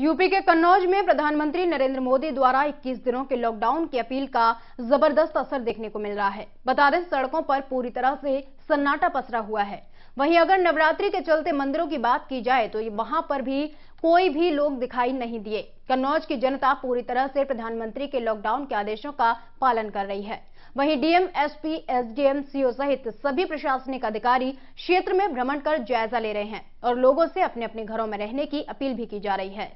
UP के कन्नौज में प्रधानमंत्री नरेंद्र मोदी द्वारा 21 दिनों के लॉकडाउन की अपील का जबरदस्त असर देखने को मिल रहा है बता दें सड़कों पर पूरी तरह से सन्नाटा पसरा हुआ है वहीं अगर नवरात्रि के चलते मंदिरों की बात की जाए तो वहां पर भी कोई भी लोग दिखाई नहीं दिए कन्नौज की जनता पूरी तरह से प्रधानमंत्री के लॉकडाउन के आदेशों का पालन कर रही है वहीं डीएम एसपी एसडीएम सीओ सहित सभी प्रशासनिक अधिकारी क्षेत्र में भ्रमण कर जायजा ले रहे हैं और लोगों से अपने अपने घरों में रहने की अपील भी की जा रही है